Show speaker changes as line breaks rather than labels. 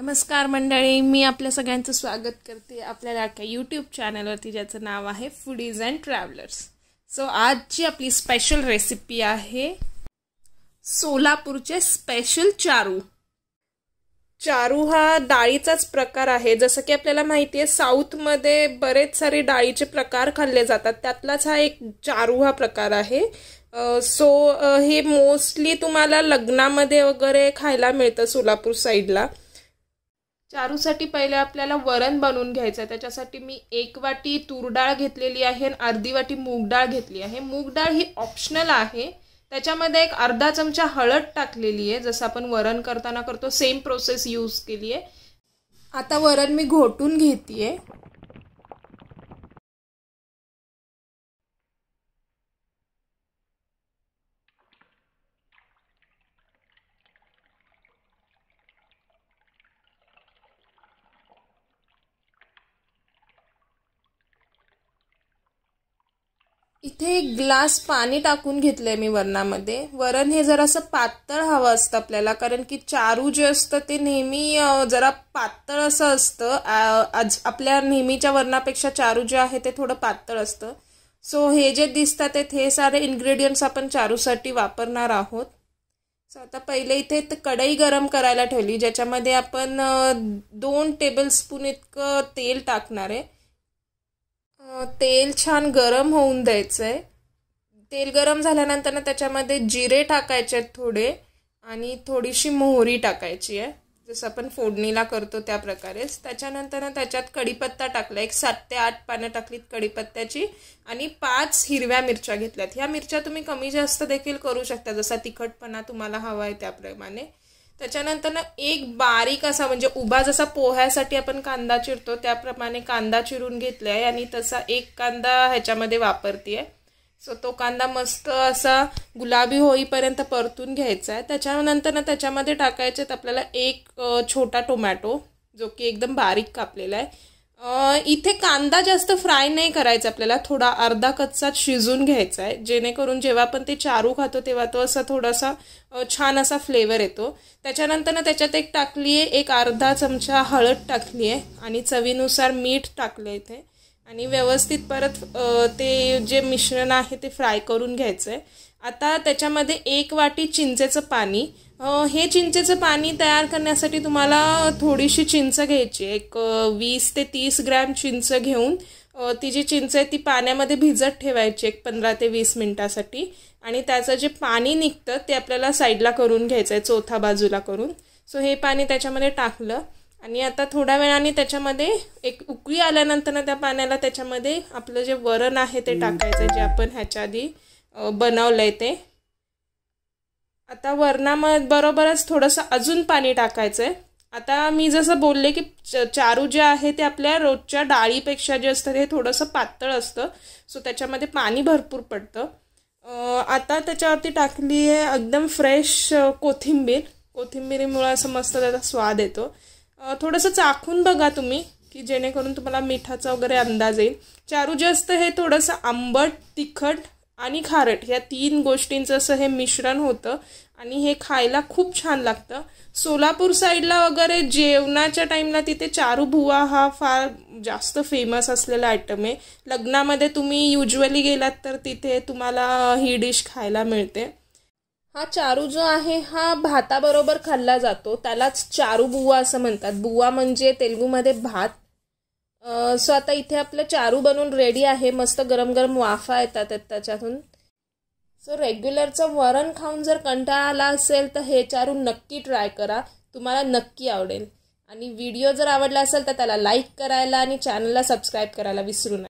नमस्कार मंडळी मी आपल्या सगळ्यांचं स्वागत करते आपल्या लाडक्या यूट्यूब चॅनलवरती ज्याचं नाव आहे फूडीज अँड ट्रॅव्हलर्स सो आजची आपली स्पेशल रेसिपी आहे सोलापूरचे स्पेशल चारू चारू हा डाळीचाच प्रकार आहे जसं की आपल्याला माहिती आहे साऊथमध्ये बरेच सारे डाळीचे प्रकार खाल्ले जातात त्यातलाच हा एक चारू हा प्रकार आहे सो हे मोस्टली तुम्हाला लग्नामध्ये वगैरे खायला मिळतं सोलापूर साईडला चारूसाठी पहिले आपल्याला वरण बनवून घ्यायचं आहे त्याच्यासाठी मी एक वाटी तूर डाळ घेतलेली आहे आणि अर्धी वाटी मूग डाळ घेतली आहे मूग डाळ ही ऑप्शनल आहे त्याच्यामध्ये एक अर्धा चमचा हळद टाकलेली आहे जसं आपण वरण करताना करतो सेम प्रोसेस यूज केली आहे आता वरण मी घोटून घेते आहे इथे एक ग्लास पाणी टाकून घेतलंय मी वरणामध्ये वरण हे जरासं पातळ हवं असतं आपल्याला कारण की चारू जे असतं ते नेहमी जरा पातळ असं असतं आज आपल्या नेहमीच्या वरणापेक्षा चारू जे आहे ते थोडं पातळ असतं सो हे जे दिसतात हे सारे इन्ग्रेडियंट्स आपण चारूसाठी वापरणार आहोत सो आता पहिले इथे कढई गरम करायला ठेवली ज्याच्यामध्ये आपण दोन टेबलस्पून इतकं तेल टाकणार आहे तेल छान गरम होऊन द्यायचं आहे तेल गरम झाल्यानंतर ना त्याच्यामध्ये जिरे टाकायचे आहेत थोडे आणि थोडीशी मोहरी टाकायची आहे जसं आपण फोडणीला करतो त्या प्रकारेच त्याच्यानंतर त्याच्यात कढीपत्ता टाकला एक सात ते आठ पानं टाकलीत कडीपत्त्याची आणि पाच हिरव्या मिरच्या घेतल्यात ह्या मिरच्या तुम्ही कमी जास्त देखील करू शकता जसा तिखटपणा तुम्हाला हवा आहे त्याप्रमाणे त्याच्यानंतर ना एक बारीक असा म्हणजे उभा जसा पोह्यासाठी आपण कांदा चिरतो त्याप्रमाणे कांदा चिरून घेतला आहे आणि तसा एक कांदा ह्याच्यामध्ये वापरते सो तो कांदा मस्त असा गुलाबी होईपर्यंत परतून घ्यायचा आहे त्याच्यानंतर ना त्याच्यामध्ये टाकायचे आपल्याला एक छोटा टोमॅटो जो की एकदम बारीक कापलेला आहे इथे कांदा जास्त फ्राय नाही करायचा आपल्याला थोडा अर्धा कच्चा शिजून घ्यायचा आहे जेणेकरून जेव्हा आपण ते चारू खातो तेव्हा तो असा थोडासा छान असा फ्लेवर येतो त्याच्यानंतर ना त्याच्यात एक टाकली आहे एक अर्धा चमचा हळद टाकली आहे आणि चवीनुसार मीठ टाकलं इथे आणि व्यवस्थित परत ते जे मिश्रण आहे ते फ्राय करून घ्यायचं आहे आता त्याच्यामध्ये एक वाटी चिंचेचं पाणी हे चिंचेचं पाणी तयार करण्यासाठी तुम्हाला थोडीशी चिंच घ्यायची एक वीस ते तीस ग्रॅम चिंच घेऊन ती जी चिंच आहे ती पाण्यामध्ये भिजत ठेवायची एक पंधरा ते वीस मिनटासाठी आणि त्याचं जे पाणी निघतं ते आपल्याला साईडला करून घ्यायचं आहे चौथा बाजूला करून सो हे पाणी त्याच्यामध्ये टाकलं आणि आता थोड्या वेळाने त्याच्यामध्ये एक उकळी आल्यानंतर ना त्या पाण्याला त्याच्यामध्ये आपलं जे वरण आहे ते टाकायचं जे आपण ह्याच्या आधी बनवलंय ते आता वरणाम बरोबरच थोडंसं अजून पाणी टाकायचं आहे आता मी जसं बोलले की चारू जे आहे ते आपल्या रोजच्या डाळीपेक्षा जे असतं ते थोडंसं पातळ असतं सो त्याच्यामध्ये पाणी भरपूर पडतं आता त्याच्यावरती टाकली आहे एकदम फ्रेश कोथिंबीर कोथिंबीरीमुळं असं मस्त त्याचा स्वाद येतो थोडंसं चाखून बघा तुम्ही की जेणेकरून तुम्हाला मिठाचा वगैरे अंदाज येईल चारू जास्त हे थोडंसं आंबट तिखट आणि खारट या तीन गोष्टींचं असं हे मिश्रण होतं आणि हे खायला खूप छान लागतं सोलापूर साईडला वगैरे जेवणाच्या टाईमला तिथे भुवा हा फार जास्त फेमस असलेला आयटम आहे लग्नामध्ये तुम्ही युजली गेलात तर तिथे तुम्हाला ही डिश खायला मिळते हा चारू जो आहे हा भाताबरोबर खाल्ला जातो त्यालाच चारू बुवा असं म्हणतात बुवा म्हणजे तेलगूमध्ये भात सो आता इथे आपलं चारू बनून रेडी आहे मस्त गरम गरम वाफा येतात त्याच्यातून सो रेग्युलरचं वरण खाऊन जर कंटाळा आला असेल तर हे चारू नक्की ट्राय करा तुम्हाला नक्की आवडेल आणि व्हिडिओ जर आवडला असेल तर त्याला लाईक करायला आणि चॅनलला सबस्क्राईब करायला विसरू नका